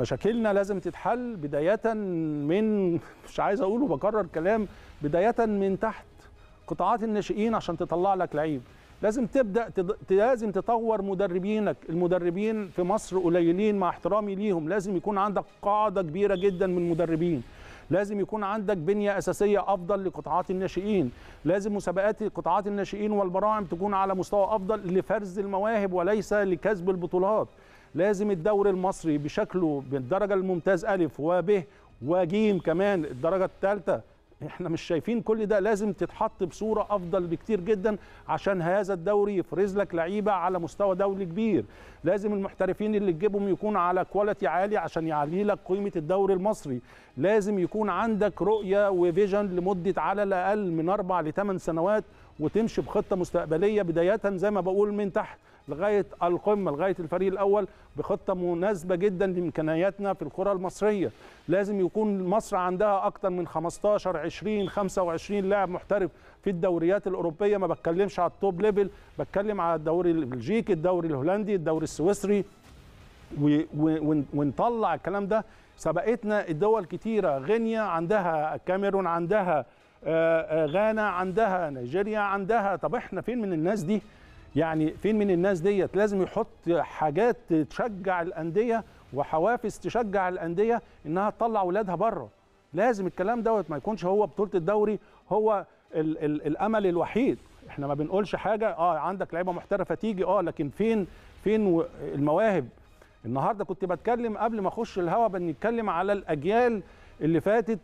مشاكلنا لازم تتحل بداية من مش عايز أقوله بكرر كلام بداية من تحت قطاعات الناشئين عشان تطلع لك لعيب لازم تبدا تد... لازم تطور مدربينك المدربين في مصر قليلين مع احترامي ليهم لازم يكون عندك قاعده كبيره جدا من مدربين لازم يكون عندك بنيه اساسيه افضل لقطاعات الناشئين لازم مسابقات قطاعات الناشئين والبراعم تكون على مستوى افضل لفرز المواهب وليس لكسب البطولات لازم الدوري المصري بشكله بالدرجه الممتاز الف وب وجيم كمان الدرجه الثالثه احنا مش شايفين كل ده لازم تتحط بصوره افضل بكتير جدا عشان هذا الدوري يفرز لك لعيبه على مستوى دولي كبير لازم المحترفين اللي تجيبهم يكون على كواليتي عالي عشان يعلي لك قيمه الدوري المصري لازم يكون عندك رؤيه وفيجن لمده على الاقل من اربع لثمان سنوات وتمشي بخطه مستقبليه بدايه زي ما بقول من تحت لغايه القمه لغايه الفريق الاول بخطه مناسبه جدا لامكانياتنا في الكره المصريه لازم يكون مصر عندها اكتر من 15 20 25 لاعب محترف في الدوريات الاوروبيه ما بتكلمش على التوب ليفل بتكلم على الدوري البلجيكي الدوري الهولندي الدوري السويسري ونطلع الكلام ده سبقتنا الدول كتيره غينيا عندها الكاميرون عندها آه، آه، غانا عندها نيجيريا عندها طب احنا فين من الناس دي يعني فين من الناس ديت لازم يحط حاجات تشجع الانديه وحوافز تشجع الانديه انها تطلع اولادها بره لازم الكلام دوت ما يكونش هو بطوله الدوري هو الـ الـ الامل الوحيد احنا ما بنقولش حاجه اه عندك لعيبه محترفه تيجي اه لكن فين فين المواهب النهارده كنت بتكلم قبل ما اخش الهوا بنتكلم على الاجيال اللي فاتت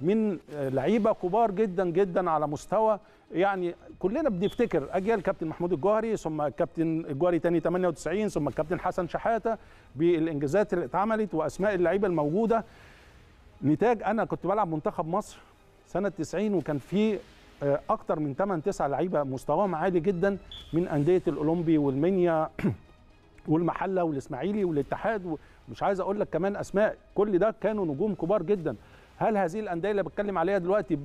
من لعيبه كبار جدا جدا على مستوى يعني كلنا بنفتكر اجيال كابتن محمود الجوهري ثم الكابتن الجوهري تاني 98 ثم الكابتن حسن شحاته بالانجازات اللي اتعملت واسماء اللعيبه الموجوده نتاج انا كنت بلعب منتخب مصر سنه 90 وكان في آه، اكتر من 8 9 لعيبه مستواهم عالي جدا من انديه الاولمبي والمنيا والمحله والاسماعيلي والاتحاد ومش عايز اقول لك كمان اسماء كل ده كانوا نجوم كبار جدا هل هذه الانديه اللي بتكلم عليها دلوقتي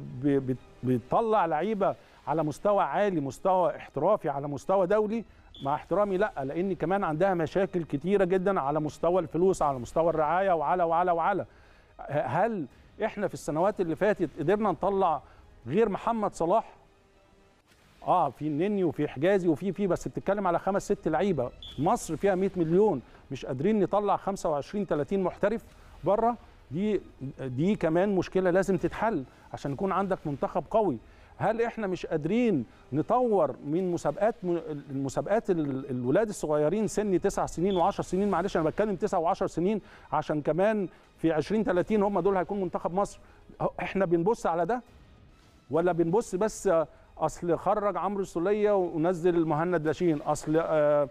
بتطلع لعيبه على مستوى عالي مستوى احترافي على مستوى دولي مع احترامي لا لان كمان عندها مشاكل كتيره جدا على مستوى الفلوس على مستوى الرعايه وعلى وعلى وعلى هل احنا في السنوات اللي فاتت قدرنا نطلع غير محمد صلاح اه في النني وفي حجازي وفي في بس بتتكلم على خمس ست لعيبه مصر فيها 100 مليون مش قادرين نطلع 25 30 محترف بره دي دي كمان مشكله لازم تتحل عشان يكون عندك منتخب قوي هل احنا مش قادرين نطور من مسابقات المسابقات الولاد الصغيرين سن 9 سنين و10 سنين معلش انا بتكلم 9 و10 سنين عشان كمان في 20 30 هم دول هيكون منتخب مصر أه، احنا بنبص على ده ولا بنبص بس آه، اصل خرج عمرو السوليه ونزل مهند لاشين اصل آه،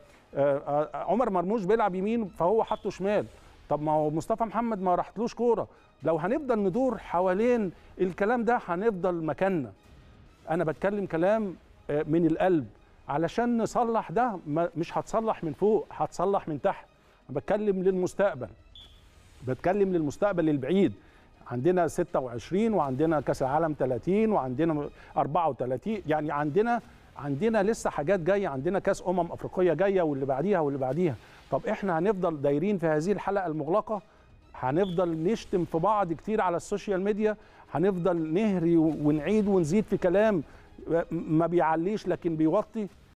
عمر مرموش بيلعب يمين فهو حطه شمال طب ما هو مصطفى محمد ما راحتلوش كوره لو هنفضل ندور حوالين الكلام ده هنفضل مكاننا انا بتكلم كلام آه، من القلب علشان نصلح ده مش هتصلح من فوق هتصلح من تحت بتكلم للمستقبل بتكلم للمستقبل البعيد عندنا 26 وعندنا كاس العالم 30 وعندنا 34 يعني عندنا عندنا لسه حاجات جايه عندنا كاس امم افريقيه جايه واللي بعديها واللي بعديها طب احنا هنفضل دايرين في هذه الحلقه المغلقه هنفضل نشتم في بعض كتير على السوشيال ميديا هنفضل نهري ونعيد ونزيد في كلام ما بيعليش لكن بيوطي